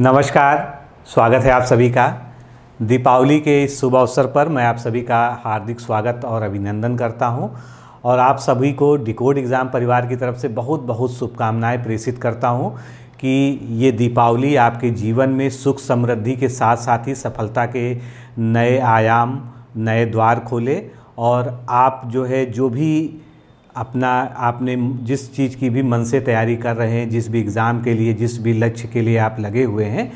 नमस्कार स्वागत है आप सभी का दीपावली के इस शुभ अवसर पर मैं आप सभी का हार्दिक स्वागत और अभिनंदन करता हूं और आप सभी को डिकोड एग्ज़ाम परिवार की तरफ से बहुत बहुत शुभकामनाएं प्रेषित करता हूं कि ये दीपावली आपके जीवन में सुख समृद्धि के साथ साथ ही सफलता के नए आयाम नए द्वार खोले और आप जो है जो भी अपना आपने जिस चीज़ की भी मन से तैयारी कर रहे हैं जिस भी एग्ज़ाम के लिए जिस भी लक्ष्य के लिए आप लगे हुए हैं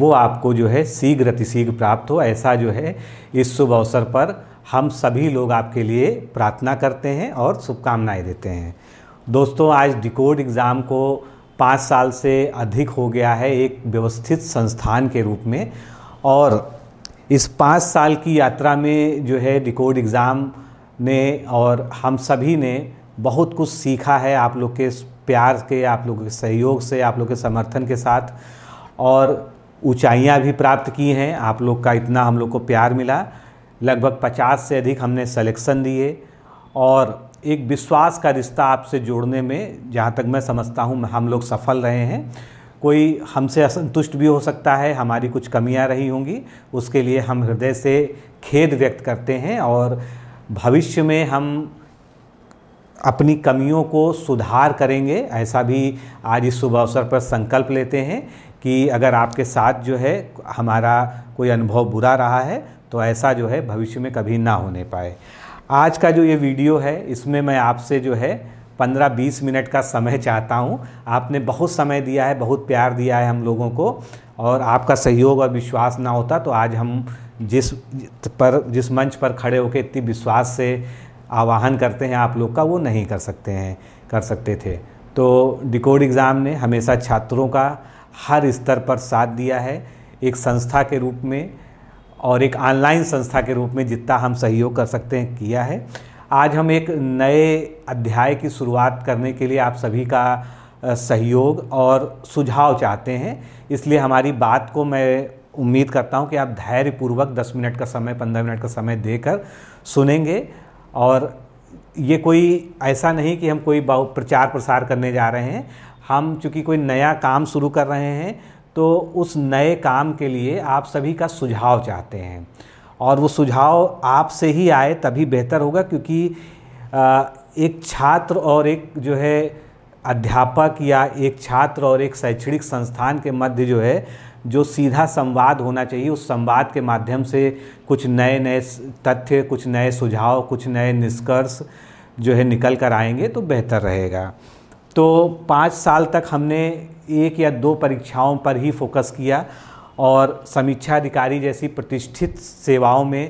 वो आपको जो है शीघ्र अतिशीघ्र प्राप्त हो ऐसा जो है इस शुभ अवसर पर हम सभी लोग आपके लिए प्रार्थना करते हैं और शुभकामनाएँ देते हैं दोस्तों आज डिकोड एग्ज़ाम को पाँच साल से अधिक हो गया है एक व्यवस्थित संस्थान के रूप में और इस पाँच साल की यात्रा में जो है डिकोड एग्ज़ाम ने और हम सभी ने बहुत कुछ सीखा है आप लोग के प्यार के आप लोग के सहयोग से आप लोग के समर्थन के साथ और ऊंचाइयां भी प्राप्त की हैं आप लोग का इतना हम लोग को प्यार मिला लगभग 50 से अधिक हमने सिलेक्शन दिए और एक विश्वास का रिश्ता आपसे जोड़ने में जहाँ तक मैं समझता हूँ हम लोग सफल रहे हैं कोई हमसे असंतुष्ट भी हो सकता है हमारी कुछ कमियाँ रही होंगी उसके लिए हम हृदय से खेद व्यक्त करते हैं और भविष्य में हम अपनी कमियों को सुधार करेंगे ऐसा भी आज इस शुभ अवसर पर संकल्प लेते हैं कि अगर आपके साथ जो है हमारा कोई अनुभव बुरा रहा है तो ऐसा जो है भविष्य में कभी ना होने पाए आज का जो ये वीडियो है इसमें मैं आपसे जो है पंद्रह बीस मिनट का समय चाहता हूँ आपने बहुत समय दिया है बहुत प्यार दिया है हम लोगों को और आपका सहयोग और विश्वास ना होता तो आज हम जिस पर जिस मंच पर खड़े होकर इतनी विश्वास से आवाहन करते हैं आप लोग का वो नहीं कर सकते हैं कर सकते थे तो डिकोड एग्ज़ाम ने हमेशा छात्रों का हर स्तर पर साथ दिया है एक संस्था के रूप में और एक ऑनलाइन संस्था के रूप में जितना हम सहयोग कर सकते हैं किया है आज हम एक नए अध्याय की शुरुआत करने के लिए आप सभी का सहयोग और सुझाव चाहते हैं इसलिए हमारी बात को मैं उम्मीद करता हूँ कि आप धैर्यपूर्वक दस मिनट का समय पंद्रह मिनट का समय देकर सुनेंगे और ये कोई ऐसा नहीं कि हम कोई प्रचार प्रसार करने जा रहे हैं हम चूँकि कोई नया काम शुरू कर रहे हैं तो उस नए काम के लिए आप सभी का सुझाव चाहते हैं और वो सुझाव आपसे ही आए तभी बेहतर होगा क्योंकि एक छात्र और एक जो है अध्यापक या एक छात्र और एक शैक्षणिक संस्थान के मध्य जो है जो सीधा संवाद होना चाहिए उस संवाद के माध्यम से कुछ नए नए तथ्य कुछ नए सुझाव कुछ नए निष्कर्ष जो है निकल कर आएंगे तो बेहतर रहेगा तो पाँच साल तक हमने एक या दो परीक्षाओं पर ही फोकस किया और समीक्षा अधिकारी जैसी प्रतिष्ठित सेवाओं में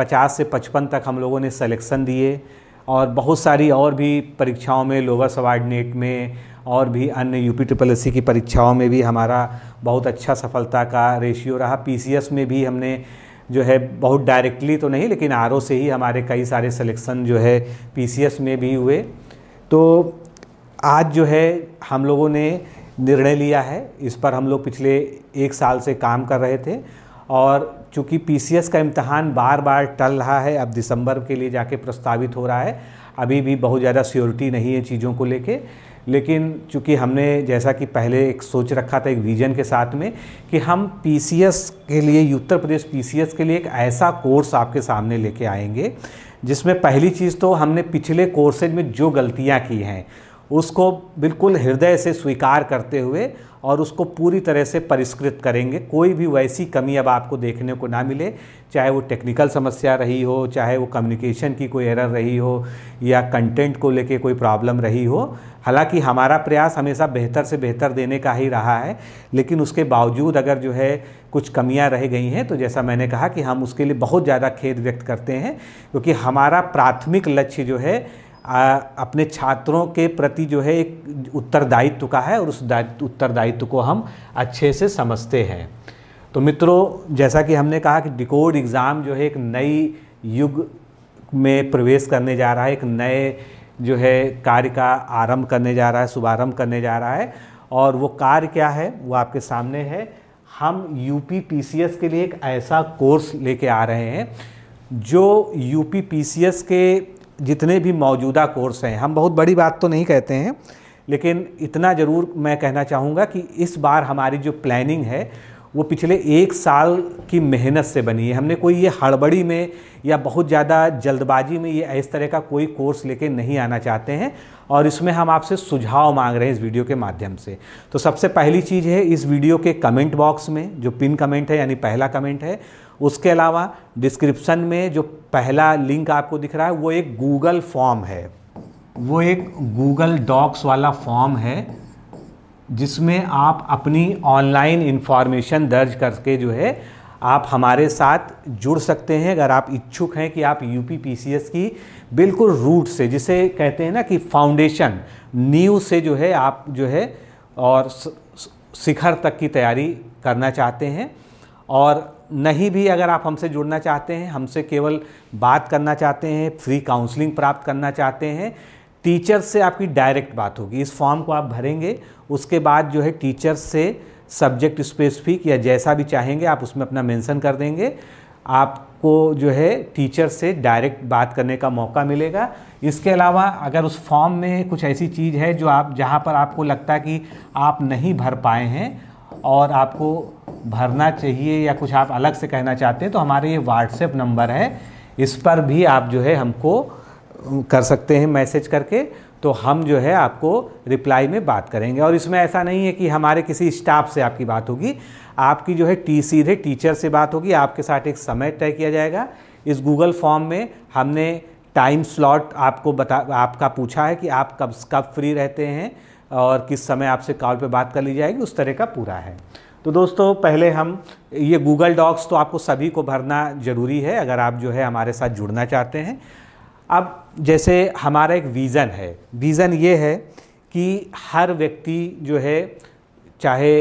50 से 55 तक हम लोगों ने सिलेक्शन दिए और बहुत सारी और भी परीक्षाओं में लोअर सबॉर्डिनेट में और भी अन्य यूपी ट्रिपल एस की परीक्षाओं में भी हमारा बहुत अच्छा सफलता का रेशियो रहा एस में भी हमने जो है बहुत डायरेक्टली तो नहीं लेकिन आर से ही हमारे कई सारे सिलेक्शन जो है एस में भी हुए तो आज जो है हम लोगों ने निर्णय लिया है इस पर हम लोग पिछले एक साल से काम कर रहे थे और चूँकि एस का इम्तहान बार बार टल रहा है अब दिसंबर के लिए जाके प्रस्तावित हो रहा है अभी भी बहुत ज़्यादा श्योरिटी नहीं है चीज़ों को लेके लेकिन चूंकि हमने जैसा कि पहले एक सोच रखा था एक विजन के साथ में कि हम पी के लिए उत्तर प्रदेश पी के लिए एक ऐसा कोर्स आपके सामने लेके आएंगे जिसमें पहली चीज़ तो हमने पिछले कोर्सेज में जो गलतियाँ की हैं उसको बिल्कुल हृदय से स्वीकार करते हुए और उसको पूरी तरह से परिष्कृत करेंगे कोई भी वैसी कमी अब आपको देखने को ना मिले चाहे वो टेक्निकल समस्या रही हो चाहे वो कम्युनिकेशन की कोई एरर रही हो या कंटेंट को लेके कोई प्रॉब्लम रही हो हालांकि हमारा प्रयास हमेशा बेहतर से बेहतर देने का ही रहा है लेकिन उसके बावजूद अगर जो है कुछ कमियां रह गई हैं तो जैसा मैंने कहा कि हम उसके लिए बहुत ज़्यादा खेद व्यक्त करते हैं क्योंकि हमारा प्राथमिक लक्ष्य जो है आ, अपने छात्रों के प्रति जो है एक उत्तरदायित्व का है और उस उत्तरदायित्व को हम अच्छे से समझते हैं तो मित्रों जैसा कि हमने कहा कि डिकोड एग्ज़ाम जो है एक नई युग में प्रवेश करने जा रहा है एक नए जो है कार्य का आरंभ करने जा रहा है शुभारंभ करने जा रहा है और वो कार्य क्या है वो आपके सामने है हम यू पी के लिए एक ऐसा कोर्स लेके आ रहे हैं जो यू पी के जितने भी मौजूदा कोर्स हैं हम बहुत बड़ी बात तो नहीं कहते हैं लेकिन इतना ज़रूर मैं कहना चाहूँगा कि इस बार हमारी जो प्लानिंग है वो पिछले एक साल की मेहनत से बनी है हमने कोई ये हड़बड़ी में या बहुत ज़्यादा जल्दबाजी में ये इस तरह का कोई कोर्स लेके नहीं आना चाहते हैं और इसमें हम आपसे सुझाव मांग रहे हैं इस वीडियो के माध्यम से तो सबसे पहली चीज़ है इस वीडियो के कमेंट बॉक्स में जो पिन कमेंट है यानी पहला कमेंट है उसके अलावा डिस्क्रिप्शन में जो पहला लिंक आपको दिख रहा है वो एक गूगल फॉर्म है वो एक गूगल डॉक्स वाला फॉर्म है जिसमें आप अपनी ऑनलाइन इन्फॉर्मेशन दर्ज करके जो है आप हमारे साथ जुड़ सकते हैं अगर आप इच्छुक हैं कि आप यू पी की बिल्कुल रूट से जिसे कहते हैं ना कि फाउंडेशन न्यू से जो है आप जो है और शिखर तक की तैयारी करना चाहते हैं और नहीं भी अगर आप हमसे जुड़ना चाहते हैं हमसे केवल बात करना चाहते हैं फ्री काउंसलिंग प्राप्त करना चाहते हैं टीचर से आपकी डायरेक्ट बात होगी इस फॉर्म को आप भरेंगे उसके बाद जो है टीचर से सब्जेक्ट स्पेसिफिक या जैसा भी चाहेंगे आप उसमें अपना मेंशन कर देंगे आपको जो है टीचर से डायरेक्ट बात करने का मौका मिलेगा इसके अलावा अगर उस फॉर्म में कुछ ऐसी चीज़ है जो आप जहाँ पर आपको लगता है कि आप नहीं भर पाए हैं और आपको भरना चाहिए या कुछ आप अलग से कहना चाहते हैं तो हमारे ये व्हाट्सएप नंबर है इस पर भी आप जो है हमको कर सकते हैं मैसेज करके तो हम जो है आपको रिप्लाई में बात करेंगे और इसमें ऐसा नहीं है कि हमारे किसी स्टाफ से आपकी बात होगी आपकी जो है टी सीधे टीचर से बात होगी आपके साथ एक समय तय किया जाएगा इस गूगल फॉर्म में हमने टाइम स्लॉट आपको बता आपका पूछा है कि आप कब कब फ्री रहते हैं और किस समय आपसे कॉल पे बात कर ली जाएगी उस तरह का पूरा है तो दोस्तों पहले हम ये गूगल डॉक्स तो आपको सभी को भरना ज़रूरी है अगर आप जो है हमारे साथ जुड़ना चाहते हैं अब जैसे हमारा एक विज़न है विज़न ये है कि हर व्यक्ति जो है चाहे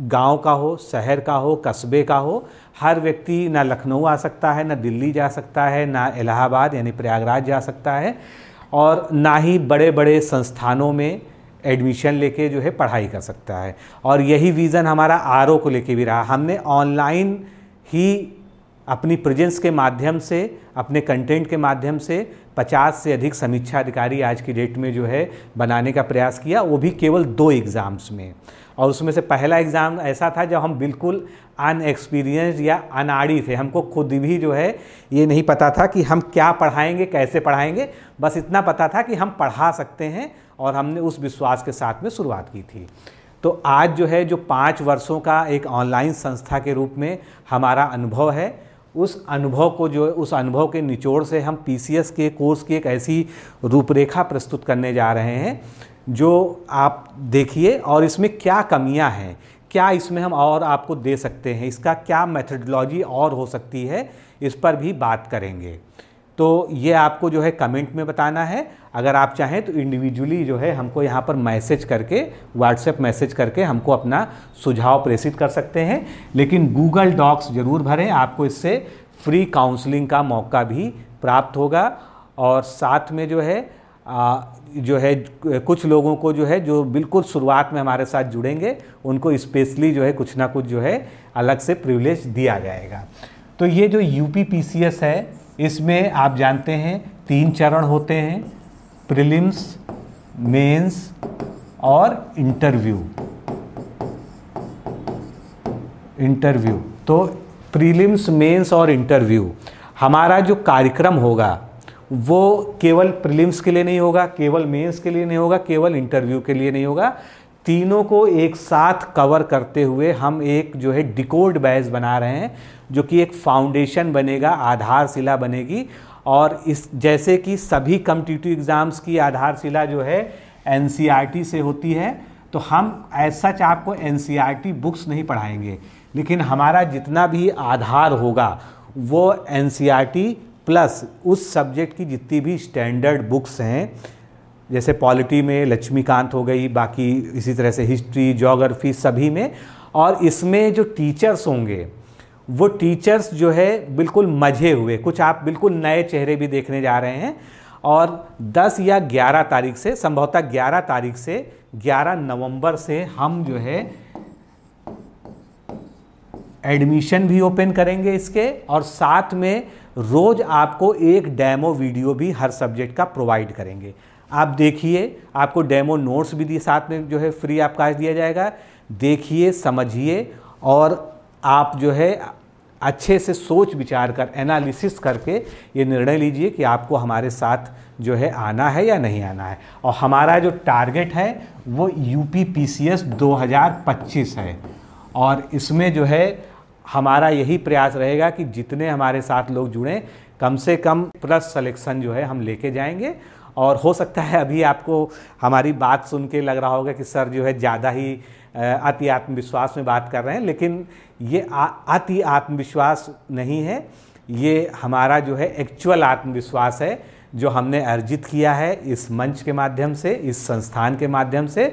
गांव का हो शहर का हो कस्बे का हो हर व्यक्ति ना लखनऊ आ सकता है ना दिल्ली जा सकता है ना इलाहाबाद यानी प्रयागराज जा सकता है और ना ही बड़े बड़े संस्थानों में एडमिशन लेके जो है पढ़ाई कर सकता है और यही विज़न हमारा आर को लेके भी रहा हमने ऑनलाइन ही अपनी प्रेजेंस के माध्यम से अपने कंटेंट के माध्यम से 50 से अधिक समीक्षा अधिकारी आज की डेट में जो है बनाने का प्रयास किया वो भी केवल दो एग्ज़ाम्स में और उसमें से पहला एग्ज़ाम ऐसा था जब हम बिल्कुल अनएक्सपीरियंस या अनाड़ी थे हमको खुद भी जो है ये नहीं पता था कि हम क्या पढ़ाएंगे कैसे पढ़ाएंगे बस इतना पता था कि हम पढ़ा सकते हैं और हमने उस विश्वास के साथ में शुरुआत की थी तो आज जो है जो पाँच वर्षों का एक ऑनलाइन संस्था के रूप में हमारा अनुभव है उस अनुभव को जो उस अनुभव के निचोड़ से हम पी के कोर्स की एक ऐसी रूपरेखा प्रस्तुत करने जा रहे हैं जो आप देखिए और इसमें क्या कमियां हैं क्या इसमें हम और आपको दे सकते हैं इसका क्या मेथडोलॉजी और हो सकती है इस पर भी बात करेंगे तो ये आपको जो है कमेंट में बताना है अगर आप चाहें तो इंडिविजुअली जो है हमको यहाँ पर मैसेज करके व्हाट्सएप मैसेज करके हमको अपना सुझाव प्रेषित कर सकते हैं लेकिन गूगल डॉक्स ज़रूर भरें आपको इससे फ्री काउंसलिंग का मौका भी प्राप्त होगा और साथ में जो है आ, जो है कुछ लोगों को जो है जो बिल्कुल शुरुआत में हमारे साथ जुड़ेंगे उनको स्पेशली जो है कुछ ना कुछ जो है अलग से प्रिविलेज दिया जाएगा तो ये जो यू है इसमें आप जानते हैं तीन चरण होते हैं प्रिलिम्स मेंस और इंटरव्यू इंटरव्यू तो प्रीलिम्स मेंस और इंटरव्यू हमारा जो कार्यक्रम होगा वो केवल प्रीलिम्स के लिए नहीं होगा केवल मेंस के लिए नहीं होगा केवल इंटरव्यू के लिए नहीं होगा तीनों को एक साथ कवर करते हुए हम एक जो है डिकोड बैज बना रहे हैं जो कि एक फाउंडेशन बनेगा आधारशिला बनेगी और इस जैसे कि सभी कम्पिटिटिव एग्ज़ाम्स की आधारशिला जो है एन e से होती है तो हम ऐसा सच आपको एन बुक्स e नहीं पढ़ाएंगे लेकिन हमारा जितना भी आधार होगा वो एन प्लस e उस सब्जेक्ट की जितनी भी स्टैंडर्ड बुक्स हैं जैसे पॉलिटी में लक्ष्मीकांत हो गई बाकी इसी तरह से हिस्ट्री जोग्राफी सभी में और इसमें जो टीचर्स होंगे वो टीचर्स जो है बिल्कुल मजे हुए कुछ आप बिल्कुल नए चेहरे भी देखने जा रहे हैं और 10 या 11 तारीख से संभवतः 11 तारीख से 11 नवंबर से हम जो है एडमिशन भी ओपन करेंगे इसके और साथ में रोज़ आपको एक डेमो वीडियो भी हर सब्जेक्ट का प्रोवाइड करेंगे आप देखिए आपको डेमो नोट्स भी दिए साथ में जो है फ्री आप काज दिया जाएगा देखिए समझिए और आप जो है अच्छे से सोच विचार कर एनालिसिस करके ये निर्णय लीजिए कि आपको हमारे साथ जो है आना है या नहीं आना है और हमारा जो टारगेट है वो U P P C S दो हज़ार पच्चीस है और इसमें जो है हमारा यही प्रयास रहेगा कि जितने हमारे साथ लोग जुड़ें कम से कम प्लस सलेक्शन जो है हम लेके जाएंगे और हो सकता है अभी आपको हमारी बात सुन के लग रहा होगा कि सर जो है ज़्यादा ही अति आत्मविश्वास में बात कर रहे हैं लेकिन ये अति आत्मविश्वास नहीं है ये हमारा जो है एक्चुअल आत्मविश्वास है जो हमने अर्जित किया है इस मंच के माध्यम से इस संस्थान के माध्यम से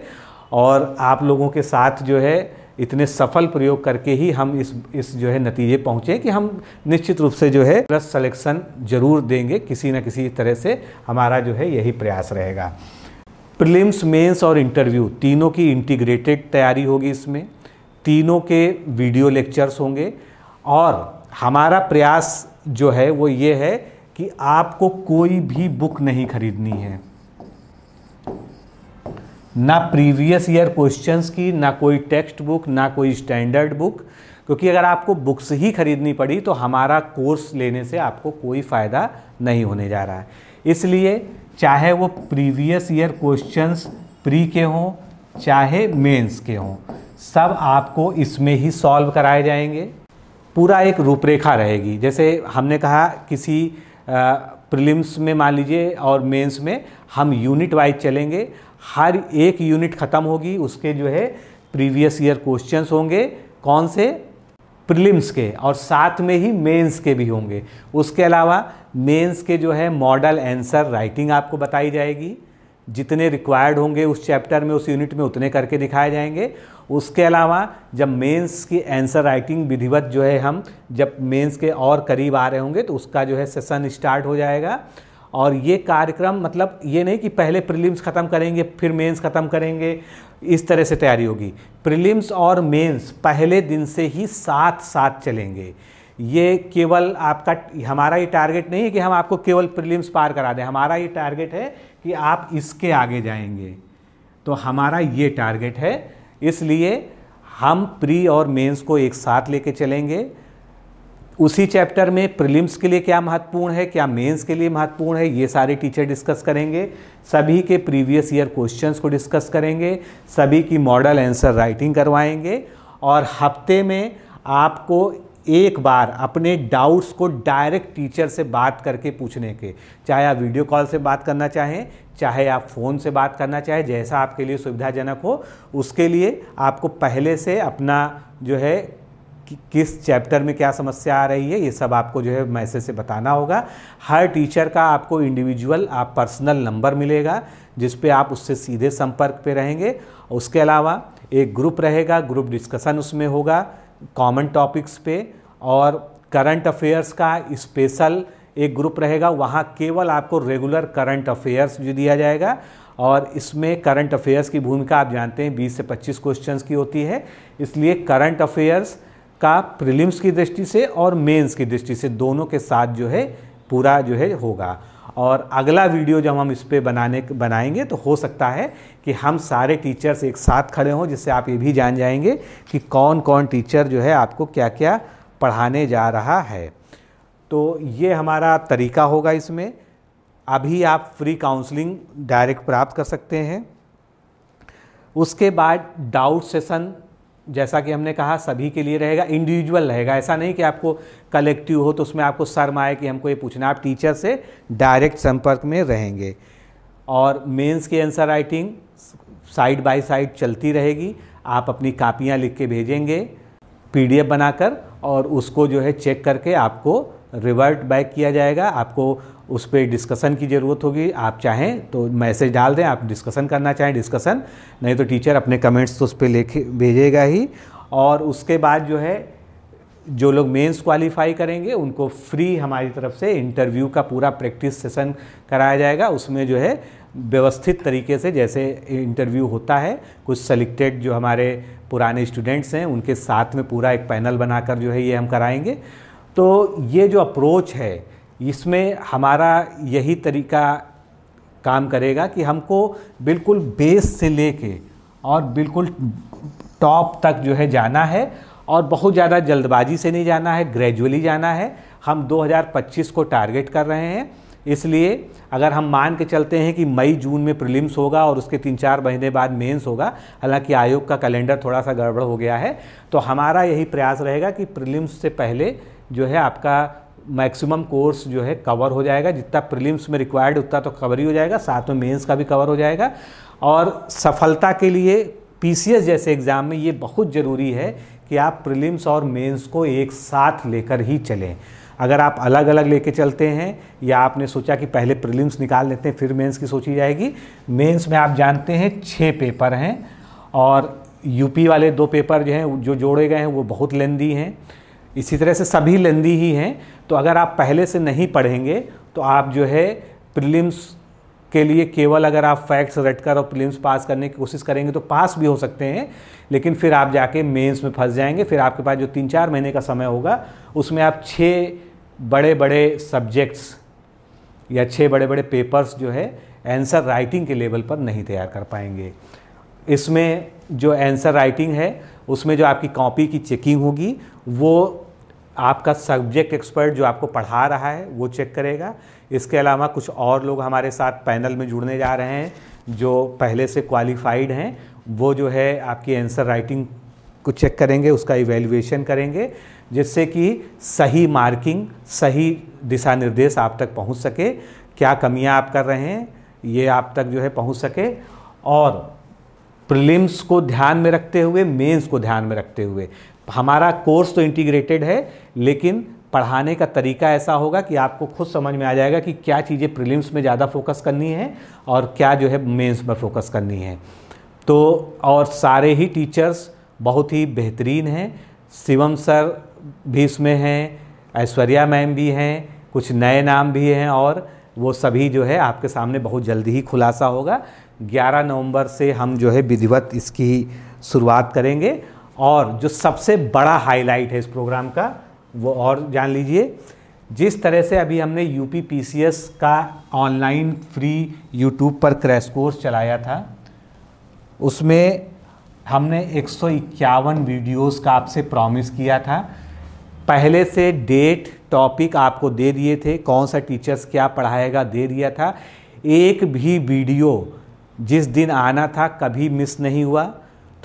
और आप लोगों के साथ जो है इतने सफल प्रयोग करके ही हम इस इस जो है नतीजे पहुँचे कि हम निश्चित रूप से जो है प्लस सलेक्शन जरूर देंगे किसी न किसी तरह से हमारा जो है यही प्रयास रहेगा प्रिलिम्स मेंस और इंटरव्यू तीनों की इंटीग्रेटेड तैयारी होगी इसमें तीनों के वीडियो लेक्चर्स होंगे और हमारा प्रयास जो है वो ये है कि आपको कोई भी बुक नहीं खरीदनी है ना प्रीवियस ईयर क्वेश्चंस की ना कोई टेक्स्ट बुक ना कोई स्टैंडर्ड बुक क्योंकि अगर आपको बुक्स ही खरीदनी पड़ी तो हमारा कोर्स लेने से आपको कोई फ़ायदा नहीं होने जा रहा है इसलिए चाहे वो प्रीवियस ईयर क्वेश्चंस प्री के हों चाहे मेंस के हों सब आपको इसमें ही सॉल्व कराए जाएंगे पूरा एक रूपरेखा रहेगी जैसे हमने कहा किसी आ, प्रीलिम्स में मान लीजिए और मेंस में हम यूनिट वाइज चलेंगे हर एक यूनिट ख़त्म होगी उसके जो है प्रीवियस ईयर क्वेश्चंस होंगे कौन से प्रीलिम्स के और साथ में ही मेंस के भी होंगे उसके अलावा मेंस के जो है मॉडल आंसर राइटिंग आपको बताई जाएगी जितने रिक्वायर्ड होंगे उस चैप्टर में उस यूनिट में उतने करके दिखाए जाएंगे उसके अलावा जब मेंस की आंसर राइटिंग विधिवत जो है हम जब मेंस के और करीब आ रहे होंगे तो उसका जो है सेशन स्टार्ट हो जाएगा और ये कार्यक्रम मतलब ये नहीं कि पहले प्रीलिम्स ख़त्म करेंगे फिर मेंस ख़त्म करेंगे इस तरह से तैयारी होगी प्रीलिम्स और मेंस पहले दिन से ही साथ साथ चलेंगे ये केवल आपका हमारा ये टारगेट नहीं है कि हम आपको केवल प्रीलिम्स पार करा दें हमारा ये टारगेट है कि आप इसके आगे जाएंगे तो हमारा ये टारगेट है इसलिए हम प्री और मेंस को एक साथ लेके चलेंगे उसी चैप्टर में प्रीलिम्स के लिए क्या महत्वपूर्ण है क्या मेंस के लिए महत्वपूर्ण है ये सारे टीचर डिस्कस करेंगे सभी के प्रीवियस ईयर क्वेश्चंस को डिस्कस करेंगे सभी की मॉडल आंसर राइटिंग करवाएंगे और हफ्ते में आपको एक बार अपने डाउट्स को डायरेक्ट टीचर से बात करके पूछने के चाहे आप वीडियो कॉल से बात करना चाहें चाहे आप फ़ोन से बात करना चाहें जैसा आपके लिए सुविधाजनक हो उसके लिए आपको पहले से अपना जो है कि किस चैप्टर में क्या समस्या आ रही है ये सब आपको जो है मैसेज से बताना होगा हर टीचर का आपको इंडिविजुअल आप पर्सनल नंबर मिलेगा जिस पे आप उससे सीधे संपर्क पे रहेंगे उसके अलावा एक ग्रुप रहेगा ग्रुप डिस्कशन उसमें होगा कॉमन टॉपिक्स पे और करंट अफेयर्स का स्पेशल एक ग्रुप रहेगा वहाँ केवल आपको रेगुलर करंट अफेयर्स जो दिया जाएगा और इसमें करंट अफेयर्स की भूमिका आप जानते हैं 20 से 25 क्वेश्चंस की होती है इसलिए करंट अफेयर्स का प्रीलिम्स की दृष्टि से और मेंस की दृष्टि से दोनों के साथ जो है पूरा जो है होगा और अगला वीडियो जब हम इस पर बनाने बनाएंगे तो हो सकता है कि हम सारे टीचर्स एक साथ खड़े हों जिससे आप ये भी जान जाएंगे कि कौन कौन टीचर जो है आपको क्या क्या पढ़ाने जा रहा है तो ये हमारा तरीका होगा इसमें अभी आप फ्री काउंसलिंग डायरेक्ट प्राप्त कर सकते हैं उसके बाद डाउट सेशन जैसा कि हमने कहा सभी के लिए रहेगा इंडिविजुअल रहेगा ऐसा नहीं कि आपको कलेक्टिव हो तो उसमें आपको शर्म आए कि हमको ये पूछना आप टीचर से डायरेक्ट संपर्क में रहेंगे और मेंस की answer writing side by side चलती रहेगी आप अपनी कापियाँ लिख के भेजेंगे पीडीएफ बनाकर और उसको जो है चेक करके आपको रिवर्ट बैक किया जाएगा आपको उस पर डिस्कसन की ज़रूरत होगी आप चाहें तो मैसेज डाल दें आप डिस्कसन करना चाहें डिस्कसन नहीं तो टीचर अपने कमेंट्स तो उस पर लेके भेजेगा ही और उसके बाद जो है जो लोग मेंस क्वालिफाई करेंगे उनको फ्री हमारी तरफ से इंटरव्यू का पूरा प्रैक्टिस सेशन कराया जाएगा उसमें जो है व्यवस्थित तरीके से जैसे इंटरव्यू होता है कुछ सेलेक्टेड जो हमारे पुराने स्टूडेंट्स हैं उनके साथ में पूरा एक पैनल बनाकर जो है ये हम कराएंगे तो ये जो अप्रोच है इसमें हमारा यही तरीका काम करेगा कि हमको बिल्कुल बेस से लेके और बिल्कुल टॉप तक जो है जाना है और बहुत ज़्यादा जल्दबाजी से नहीं जाना है ग्रेजुअली जाना है हम 2025 को टारगेट कर रहे हैं इसलिए अगर हम मान के चलते हैं कि मई जून में प्रीलिम्स होगा और उसके तीन चार महीने बाद मेंस होगा हालांकि आयोग का कैलेंडर थोड़ा सा गड़बड़ हो गया है तो हमारा यही प्रयास रहेगा कि प्रीलिम्स से पहले जो है आपका मैक्सिमम कोर्स जो है कवर हो जाएगा जितना प्रीलिम्स में रिक्वायर्ड उतना तो कवर ही हो जाएगा साथ में मेंस का भी कवर हो जाएगा और सफलता के लिए पी जैसे एग्ज़ाम में ये बहुत ज़रूरी है कि आप प्रिलिम्स और मेंस को एक साथ लेकर ही चलें अगर आप अलग अलग लेके चलते हैं या आपने सोचा कि पहले प्रीलिम्स निकाल लेते हैं फिर मेंस की सोची जाएगी मेंस में आप जानते हैं छः पेपर हैं और यूपी वाले दो पेपर जो हैं जो जोड़े गए हैं वो बहुत लेंदी हैं इसी तरह से सभी लेंदी ही हैं तो अगर आप पहले से नहीं पढ़ेंगे तो आप जो है प्रीलिम्स के लिए केवल अगर आप फैक्ट्स रटकर और प्रीलिम्स पास करने की कोशिश करेंगे तो पास भी हो सकते हैं लेकिन फिर आप जाके मेंस में फंस जाएंगे फिर आपके पास जो तीन चार महीने का समय होगा उसमें आप छः बड़े बड़े सब्जेक्ट्स या छः बड़े बड़े पेपर्स जो है आंसर राइटिंग के लेवल पर नहीं तैयार कर पाएंगे इसमें जो आंसर राइटिंग है उसमें जो आपकी कॉपी की चेकिंग होगी वो आपका सब्जेक्ट एक्सपर्ट जो आपको पढ़ा रहा है वो चेक करेगा इसके अलावा कुछ और लोग हमारे साथ पैनल में जुड़ने जा रहे हैं जो पहले से क्वालिफाइड हैं वो जो है आपकी आंसर राइटिंग को चेक करेंगे उसका इवेल्युएशन करेंगे जिससे कि सही मार्किंग सही दिशा निर्देश आप तक पहुंच सके क्या कमियां आप कर रहे हैं ये आप तक जो है पहुंच सके और प्रीलिम्स को ध्यान में रखते हुए मेंस को ध्यान में रखते हुए हमारा कोर्स तो इंटीग्रेटेड है लेकिन पढ़ाने का तरीका ऐसा होगा कि आपको खुद समझ में आ जाएगा कि क्या चीज़ें प्रीलिम्स में ज़्यादा फोकस करनी है और क्या जो है मेंस में फोकस करनी है तो और सारे ही टीचर्स बहुत ही बेहतरीन है शिवम सर भी इसमें हैं ऐश्वर्या मैम भी हैं कुछ नए नाम भी हैं और वो सभी जो है आपके सामने बहुत जल्दी ही खुलासा होगा 11 नवंबर से हम जो है विधिवत इसकी शुरुआत करेंगे और जो सबसे बड़ा हाईलाइट है इस प्रोग्राम का वो और जान लीजिए जिस तरह से अभी हमने यू पी का ऑनलाइन फ्री यूट्यूब पर क्रैश कोर्स चलाया था उसमें हमने एक वीडियोस का आपसे प्रॉमिस किया था पहले से डेट टॉपिक आपको दे दिए थे कौन सा टीचर्स क्या पढ़ाएगा दे दिया था एक भी वीडियो जिस दिन आना था कभी मिस नहीं हुआ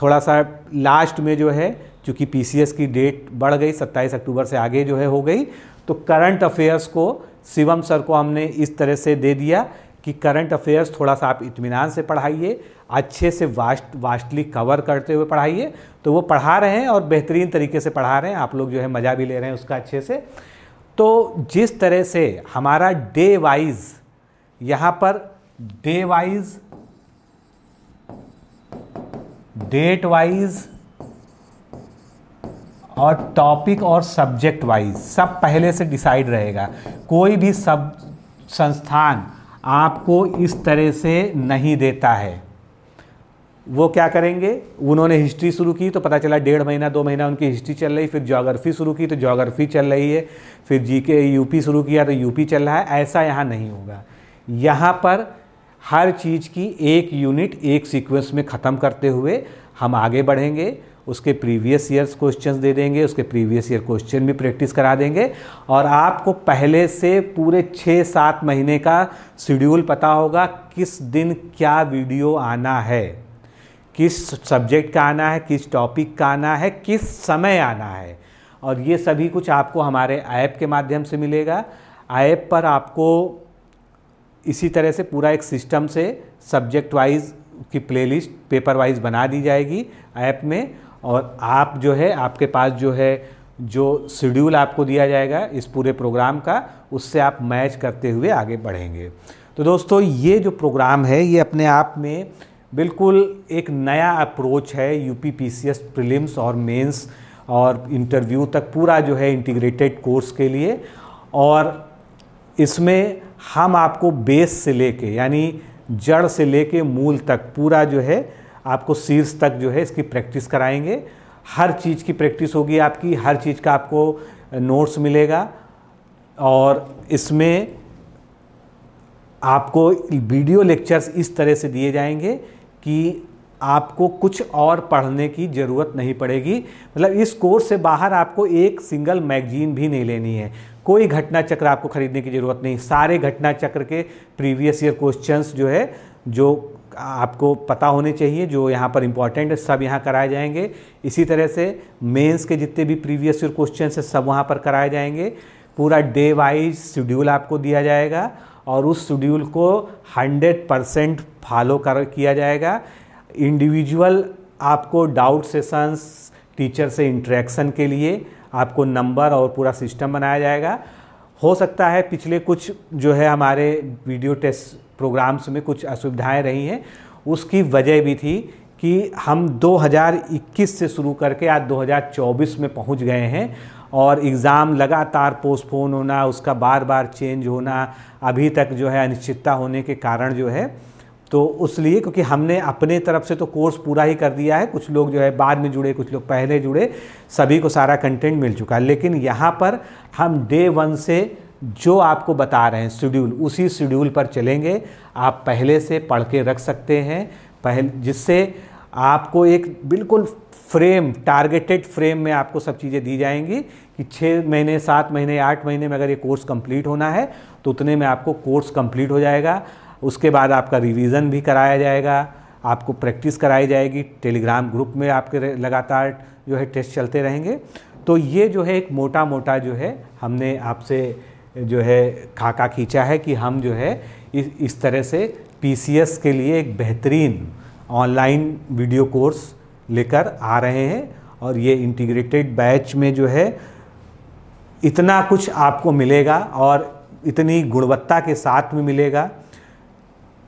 थोड़ा सा लास्ट में जो है चूँकि पीसीएस की डेट बढ़ गई 27 अक्टूबर से आगे जो है हो गई तो करंट अफेयर्स को शिवम सर को हमने इस तरह से दे दिया कि करंट अफेयर्स थोड़ा सा आप इतमान से पढ़ाइए अच्छे से वास्ट वास्टली कवर करते हुए पढ़ाइए तो वो पढ़ा रहे हैं और बेहतरीन तरीके से पढ़ा रहे हैं आप लोग जो है मज़ा भी ले रहे हैं उसका अच्छे से तो जिस तरह से हमारा डे वाइज यहाँ पर डे वाइज डेट वाइज और टॉपिक और सब्जेक्ट वाइज सब पहले से डिसाइड रहेगा कोई भी सब संस्थान आपको इस तरह से नहीं देता है वो क्या करेंगे उन्होंने हिस्ट्री शुरू की तो पता चला डेढ़ महीना दो महीना उनकी हिस्ट्री चल रही फिर ज्योग्राफी शुरू की तो ज्योग्राफी चल रही है फिर जी के यूपी शुरू किया तो यूपी चल रहा है ऐसा यहाँ नहीं होगा यहाँ पर हर चीज़ की एक यूनिट एक सीक्वेंस में ख़त्म करते हुए हम आगे बढ़ेंगे उसके प्रीवियस ईयर्स क्वेश्चंस दे देंगे उसके प्रीवियस ईयर क्वेश्चन भी प्रैक्टिस करा देंगे और आपको पहले से पूरे छः सात महीने का शेड्यूल पता होगा किस दिन क्या वीडियो आना है किस सब्जेक्ट का आना है किस टॉपिक का आना है किस समय आना है और ये सभी कुछ आपको हमारे ऐप के माध्यम से मिलेगा ऐप पर आपको इसी तरह से पूरा एक सिस्टम से सब्जेक्ट वाइज की प्लेलिस्ट पेपर वाइज बना दी जाएगी ऐप में और आप जो है आपके पास जो है जो शेड्यूल आपको दिया जाएगा इस पूरे प्रोग्राम का उससे आप मैच करते हुए आगे बढ़ेंगे तो दोस्तों ये जो प्रोग्राम है ये अपने आप में बिल्कुल एक नया अप्रोच है U P P C S prelims और मेंस और इंटरव्यू तक पूरा जो है इंटीग्रेटेड कोर्स के लिए और इसमें हम आपको बेस से लेके यानी जड़ से लेके मूल तक पूरा जो है आपको शीर्ष तक जो है इसकी प्रैक्टिस कराएंगे हर चीज़ की प्रैक्टिस होगी आपकी हर चीज़ का आपको नोट्स मिलेगा और इसमें आपको वीडियो लेक्चर्स इस तरह से दिए जाएंगे कि आपको कुछ और पढ़ने की ज़रूरत नहीं पड़ेगी मतलब इस कोर्स से बाहर आपको एक सिंगल मैगजीन भी नहीं लेनी है कोई घटना चक्र आपको खरीदने की ज़रूरत नहीं सारे घटना चक्र के प्रीवियस ईयर क्वेश्चंस जो है जो आपको पता होने चाहिए जो यहाँ पर इम्पॉर्टेंट है सब यहाँ कराए जाएंगे इसी तरह से मेंस के जितने भी प्रीवियस ईयर क्वेश्चन है सब वहाँ पर कराए जाएंगे पूरा डे वाइज शेड्यूल आपको दिया जाएगा और उस शेड्यूल को 100 परसेंट फॉलो कर किया जाएगा इंडिविजुअल आपको डाउट सेशंस टीचर से इंट्रैक्शन के लिए आपको नंबर और पूरा सिस्टम बनाया जाएगा हो सकता है पिछले कुछ जो है हमारे वीडियो टेस्ट प्रोग्राम्स में कुछ असुविधाएं रही हैं उसकी वजह भी थी कि हम 2021 से शुरू करके आज 2024 में पहुंच गए हैं और एग्ज़ाम लगातार पोस्टपोन होना उसका बार बार चेंज होना अभी तक जो है अनिश्चितता होने के कारण जो है तो उस लिए क्योंकि हमने अपने तरफ से तो कोर्स पूरा ही कर दिया है कुछ लोग जो है बाद में जुड़े कुछ लोग पहले जुड़े सभी को सारा कंटेंट मिल चुका है लेकिन यहाँ पर हम डे वन से जो आपको बता रहे हैं शेड्यूल उसी शेड्यूल पर चलेंगे आप पहले से पढ़ के रख सकते हैं पहले जिससे आपको एक बिल्कुल फ्रेम टारगेटेड फ्रेम में आपको सब चीज़ें दी जाएंगी कि छः महीने सात महीने आठ महीने में अगर ये कोर्स कंप्लीट होना है तो उतने में आपको कोर्स कंप्लीट हो जाएगा उसके बाद आपका रिवीजन भी कराया जाएगा आपको प्रैक्टिस कराई जाएगी टेलीग्राम ग्रुप में आपके लगातार जो है टेस्ट चलते रहेंगे तो ये जो है एक मोटा मोटा जो है हमने आपसे जो है खाका खींचा है कि हम जो है इस इस तरह से पी के लिए एक बेहतरीन ऑनलाइन वीडियो कोर्स लेकर आ रहे हैं और ये इंटीग्रेटेड बैच में जो है इतना कुछ आपको मिलेगा और इतनी गुणवत्ता के साथ में मिलेगा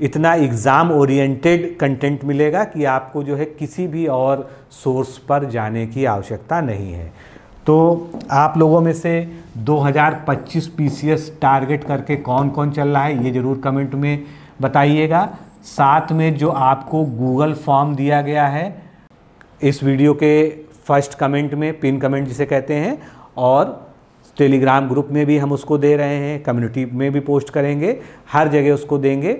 इतना एग्ज़ाम ओरिएंटेड कंटेंट मिलेगा कि आपको जो है किसी भी और सोर्स पर जाने की आवश्यकता नहीं है तो आप लोगों में से 2025 पीसीएस टारगेट करके कौन कौन चल रहा है ये ज़रूर कमेंट में बताइएगा साथ में जो आपको गूगल फॉर्म दिया गया है इस वीडियो के फर्स्ट कमेंट में पिन कमेंट जिसे कहते हैं और टेलीग्राम ग्रुप में भी हम उसको दे रहे हैं कम्युनिटी में भी पोस्ट करेंगे हर जगह उसको देंगे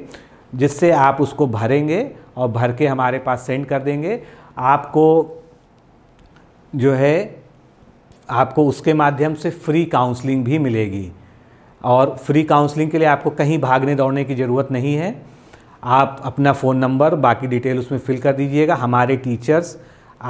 जिससे आप उसको भरेंगे और भर के हमारे पास सेंड कर देंगे आपको जो है आपको उसके माध्यम से फ्री काउंसलिंग भी मिलेगी और फ्री काउंसलिंग के लिए आपको कहीं भागने दौड़ने की ज़रूरत नहीं है आप अपना फ़ोन नंबर बाकी डिटेल उसमें फिल कर दीजिएगा हमारे टीचर्स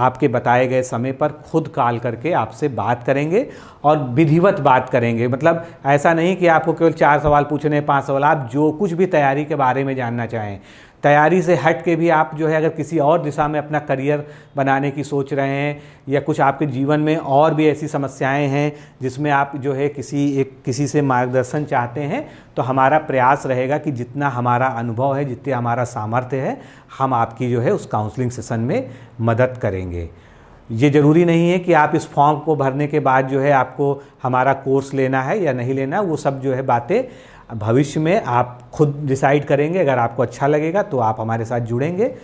आपके बताए गए समय पर खुद कॉल करके आपसे बात करेंगे और विधिवत बात करेंगे मतलब ऐसा नहीं कि आपको केवल चार सवाल पूछने हैं पाँच सवाल आप जो कुछ भी तैयारी के बारे में जानना चाहें तैयारी से हट के भी आप जो है अगर किसी और दिशा में अपना करियर बनाने की सोच रहे हैं या कुछ आपके जीवन में और भी ऐसी समस्याएं हैं जिसमें आप जो है किसी एक किसी से मार्गदर्शन चाहते हैं तो हमारा प्रयास रहेगा कि जितना हमारा अनुभव है जितने हमारा सामर्थ्य है हम आपकी जो है उस काउंसलिंग सेशन में मदद करेंगे ये ज़रूरी नहीं है कि आप इस फॉर्म को भरने के बाद जो है आपको हमारा कोर्स लेना है या नहीं लेना वो सब जो है बातें भविष्य में आप खुद डिसाइड करेंगे अगर आपको अच्छा लगेगा तो आप हमारे साथ जुड़ेंगे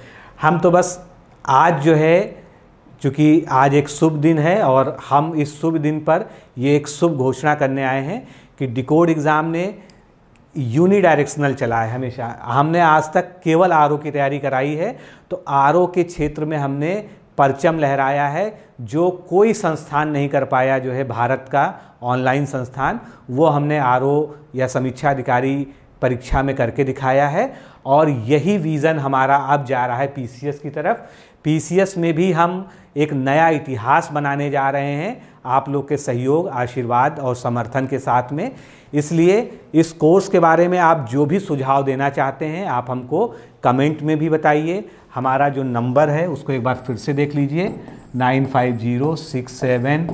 हम तो बस आज जो है चूँकि आज एक शुभ दिन है और हम इस शुभ दिन पर ये एक शुभ घोषणा करने आए हैं कि डिकोड एग्ज़ाम ने यूनी डायरेक्शनल चला है हमेशा हमने आज तक केवल आर की तैयारी कराई है तो आर के क्षेत्र में हमने परचम लहराया है जो कोई संस्थान नहीं कर पाया जो है भारत का ऑनलाइन संस्थान वो हमने आर या समीक्षा अधिकारी परीक्षा में करके दिखाया है और यही विज़न हमारा अब जा रहा है पी की तरफ पी में भी हम एक नया इतिहास बनाने जा रहे हैं आप लोग के सहयोग आशीर्वाद और समर्थन के साथ में इसलिए इस कोर्स के बारे में आप जो भी सुझाव देना चाहते हैं आप हमको कमेंट में भी बताइए हमारा जो नंबर है उसको एक बार फिर से देख लीजिए nine five zero six seven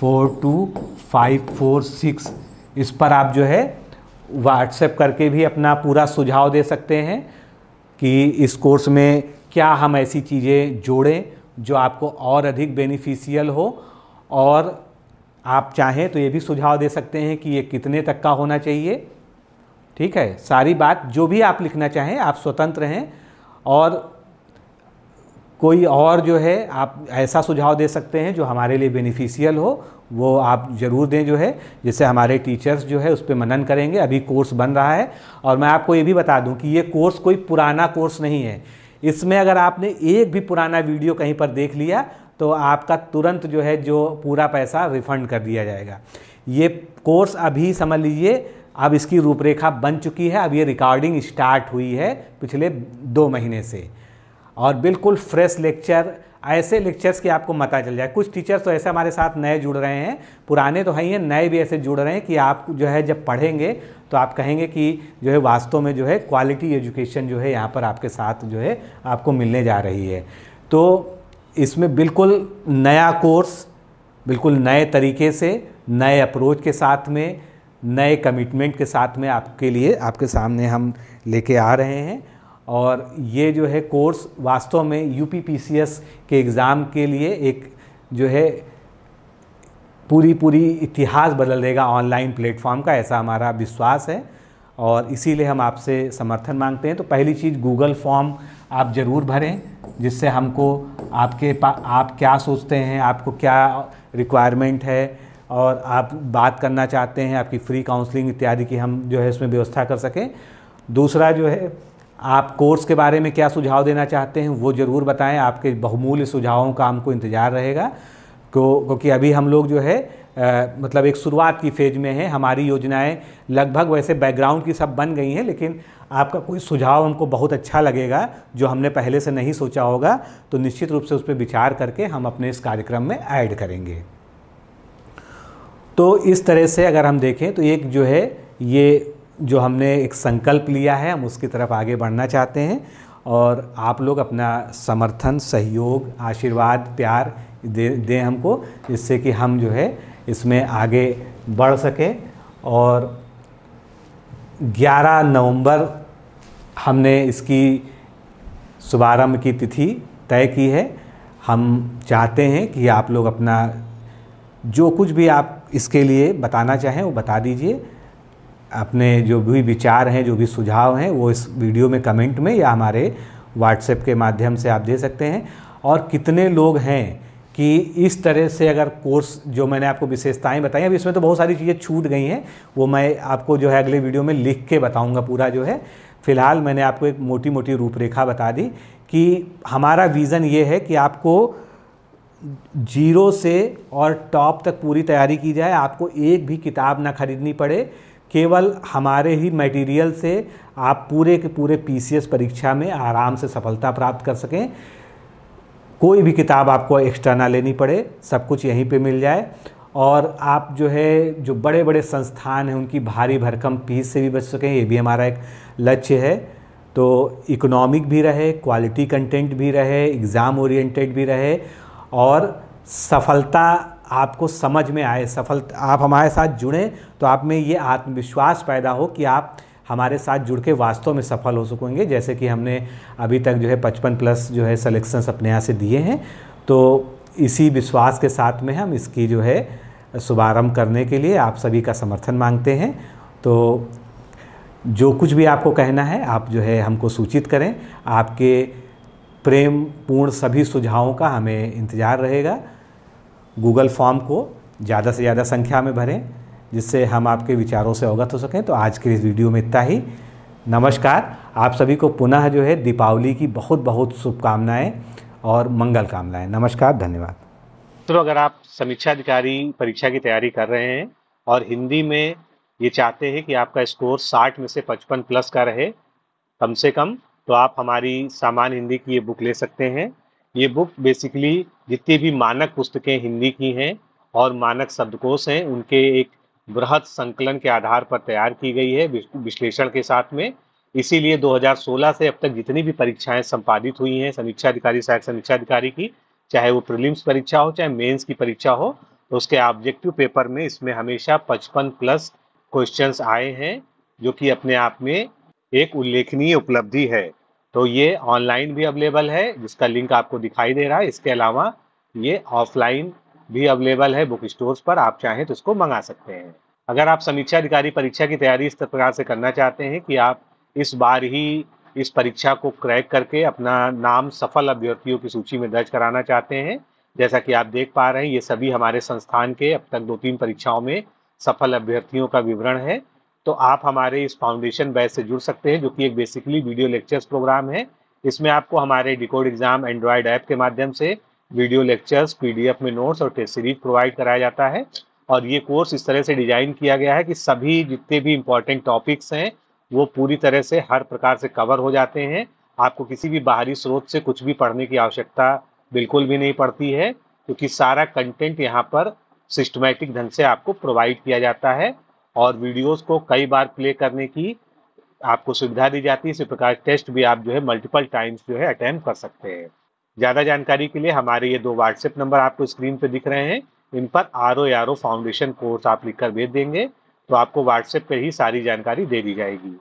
four two five four six इस पर आप जो है व्हाट्सएप करके भी अपना पूरा सुझाव दे सकते हैं कि इस कोर्स में क्या हम ऐसी चीज़ें जोड़ें जो आपको और अधिक बेनिफिशियल हो और आप चाहें तो ये भी सुझाव दे सकते हैं कि ये कितने तक का होना चाहिए ठीक है सारी बात जो भी आप लिखना चाहें आप स्वतंत्र हैं और कोई और जो है आप ऐसा सुझाव दे सकते हैं जो हमारे लिए बेनिफिशियल हो वो आप ज़रूर दें जो है जिससे हमारे टीचर्स जो है उस पर मनन करेंगे अभी कोर्स बन रहा है और मैं आपको ये भी बता दूं कि ये कोर्स कोई पुराना कोर्स नहीं है इसमें अगर आपने एक भी पुराना वीडियो कहीं पर देख लिया तो आपका तुरंत जो है जो पूरा पैसा रिफंड कर दिया जाएगा ये कोर्स अभी समझ लीजिए अब इसकी रूपरेखा बन चुकी है अब ये रिकॉर्डिंग स्टार्ट हुई है पिछले दो महीने से और बिल्कुल फ्रेश लेक्चर ऐसे लेक्चर्स की आपको पता चल जाए कुछ टीचर्स तो ऐसे हमारे साथ नए जुड़ रहे हैं पुराने तो है ही हैं नए भी ऐसे जुड़ रहे हैं कि आप जो है जब पढ़ेंगे तो आप कहेंगे कि जो है वास्तव में जो है क्वालिटी एजुकेशन जो है यहाँ पर आपके साथ जो है आपको मिलने जा रही है तो इसमें बिल्कुल नया कोर्स बिल्कुल नए तरीके से नए अप्रोच के साथ में नए कमिटमेंट के साथ में आपके लिए आपके सामने हम लेके आ रहे हैं और ये जो है कोर्स वास्तव में यू के एग्ज़ाम के लिए एक जो है पूरी पूरी इतिहास बदल देगा ऑनलाइन प्लेटफॉर्म का ऐसा हमारा विश्वास है और इसीलिए हम आपसे समर्थन मांगते हैं तो पहली चीज़ गूगल फॉर्म आप ज़रूर भरें जिससे हमको आपके पा आप क्या सोचते हैं आपको क्या रिक्वायरमेंट है और आप बात करना चाहते हैं आपकी फ्री काउंसलिंग इत्यादि की हम जो है उसमें व्यवस्था कर सकें दूसरा जो है आप कोर्स के बारे में क्या सुझाव देना चाहते हैं वो ज़रूर बताएं आपके बहुमूल्य सुझावों का हमको इंतज़ार रहेगा क्योंकि अभी हम लोग जो है आ, मतलब एक शुरुआत की फेज में है हमारी योजनाएं लगभग वैसे बैकग्राउंड की सब बन गई हैं लेकिन आपका कोई सुझाव हमको बहुत अच्छा लगेगा जो हमने पहले से नहीं सोचा होगा तो निश्चित रूप से उस पर विचार करके हम अपने इस कार्यक्रम में ऐड करेंगे तो इस तरह से अगर हम देखें तो एक जो है ये जो हमने एक संकल्प लिया है हम उसकी तरफ आगे बढ़ना चाहते हैं और आप लोग अपना समर्थन सहयोग आशीर्वाद प्यार दे दें हमको जिससे कि हम जो है इसमें आगे बढ़ सकें और 11 नवंबर हमने इसकी शुभारंभ की तिथि तय की है हम चाहते हैं कि आप लोग अपना जो कुछ भी आप इसके लिए बताना चाहें वो बता दीजिए अपने जो भी विचार हैं जो भी सुझाव हैं वो इस वीडियो में कमेंट में या हमारे व्हाट्सएप के माध्यम से आप दे सकते हैं और कितने लोग हैं कि इस तरह से अगर कोर्स जो मैंने आपको विशेषताएं बताई अभी इसमें तो बहुत सारी चीज़ें छूट गई हैं वो मैं आपको जो है अगले वीडियो में लिख के बताऊंगा पूरा जो है फ़िलहाल मैंने आपको एक मोटी मोटी रूपरेखा बता दी कि हमारा विज़न ये है कि आपको जीरो से और टॉप तक पूरी तैयारी की जाए आपको एक भी किताब ना खरीदनी पड़े केवल हमारे ही मटेरियल से आप पूरे के पूरे पीसीएस परीक्षा में आराम से सफलता प्राप्त कर सकें कोई भी किताब आपको एक्स्ट्रा ना लेनी पड़े सब कुछ यहीं पे मिल जाए और आप जो है जो बड़े बड़े संस्थान हैं उनकी भारी भरकम फीस से भी बच सकें ये भी हमारा एक लक्ष्य है तो इकोनॉमिक भी रहे क्वालिटी कंटेंट भी रहे एग्ज़ाम ओरिएंटेड भी रहे और सफलता आपको समझ में आए सफल आप हमारे साथ जुड़ें तो आप में ये आत्मविश्वास पैदा हो कि आप हमारे साथ जुड़ के वास्तव में सफल हो सकेंगे जैसे कि हमने अभी तक जो है पचपन प्लस जो है सलेक्शंस अपने यहाँ से दिए हैं तो इसी विश्वास के साथ में हम इसकी जो है शुभारम्भ करने के लिए आप सभी का समर्थन मांगते हैं तो जो कुछ भी आपको कहना है आप जो है हमको सूचित करें आपके प्रेम पूर्ण सभी सुझावों का हमें इंतज़ार रहेगा गूगल फॉर्म को ज़्यादा से ज़्यादा संख्या में भरें जिससे हम आपके विचारों से अवगत हो सकें तो आज के इस वीडियो में इतना ही नमस्कार आप सभी को पुनः जो है दीपावली की बहुत बहुत शुभकामनाएँ और मंगल कामनाएँ नमस्कार धन्यवाद तो अगर आप समीक्षा अधिकारी परीक्षा की तैयारी कर रहे हैं और हिंदी में ये चाहते हैं कि आपका स्कोर 60 में से 55 प्लस का रहे कम से कम तो आप हमारी सामान्य हिंदी की ये बुक ले सकते हैं ये बुक बेसिकली जितनी भी मानक पुस्तकें हिंदी की हैं और मानक शब्दकोश हैं उनके एक बृहद संकलन के आधार पर तैयार की गई है विश्लेषण के साथ में इसीलिए 2016 से अब तक जितनी भी परीक्षाएं संपादित हुई हैं समीक्षा अधिकारी सहायक समीक्षा अधिकारी की चाहे वो प्रीलिम्स परीक्षा हो चाहे मेंस की परीक्षा हो तो उसके ऑब्जेक्टिव पेपर में इसमें हमेशा 55 प्लस क्वेश्चंस आए हैं जो कि अपने आप में एक उल्लेखनीय उपलब्धि है तो ये ऑनलाइन भी अवेलेबल है जिसका लिंक आपको दिखाई दे रहा है इसके अलावा ये ऑफलाइन भी अवेलेबल है बुक स्टोर्स पर आप चाहें तो इसको मंगा सकते हैं अगर आप समीक्षा अधिकारी परीक्षा की तैयारी इस प्रकार से करना चाहते हैं कि आप इस बार ही इस परीक्षा को क्रैक करके अपना नाम सफल अभ्यर्थियों की सूची में दर्ज कराना चाहते हैं जैसा कि आप देख पा रहे हैं ये सभी हमारे संस्थान के अब तक दो तीन परीक्षाओं में सफल अभ्यर्थियों का विवरण है तो आप हमारे इस फाउंडेशन बैच से जुड़ सकते हैं जो कि एक बेसिकली वीडियो लेक्चर्स प्रोग्राम है इसमें आपको हमारे डिकोड एग्जाम एंड्रॉयड ऐप के माध्यम से वीडियो लेक्चर्स पीडीएफ में नोट्स और टेस्ट सीरीज प्रोवाइड कराया जाता है और ये कोर्स इस तरह से डिजाइन किया गया है कि सभी जितने भी इम्पोर्टेंट टॉपिक्स हैं वो पूरी तरह से हर प्रकार से कवर हो जाते हैं आपको किसी भी बाहरी स्रोत से कुछ भी पढ़ने की आवश्यकता बिल्कुल भी नहीं पड़ती है क्योंकि सारा कंटेंट यहाँ पर सिस्टमेटिक ढंग से आपको प्रोवाइड किया जाता है और वीडियोस को कई बार प्ले करने की आपको सुविधा दी जाती है इसी प्रकार टेस्ट भी आप जो है मल्टीपल टाइम्स जो है अटैम्प कर सकते हैं ज़्यादा जानकारी के लिए हमारे ये दो व्हाट्सएप नंबर आपको स्क्रीन पे दिख रहे हैं इन पर R O R O foundation course आप लिखकर भेज देंगे तो आपको व्हाट्सएप पर ही सारी जानकारी दे दी जाएगी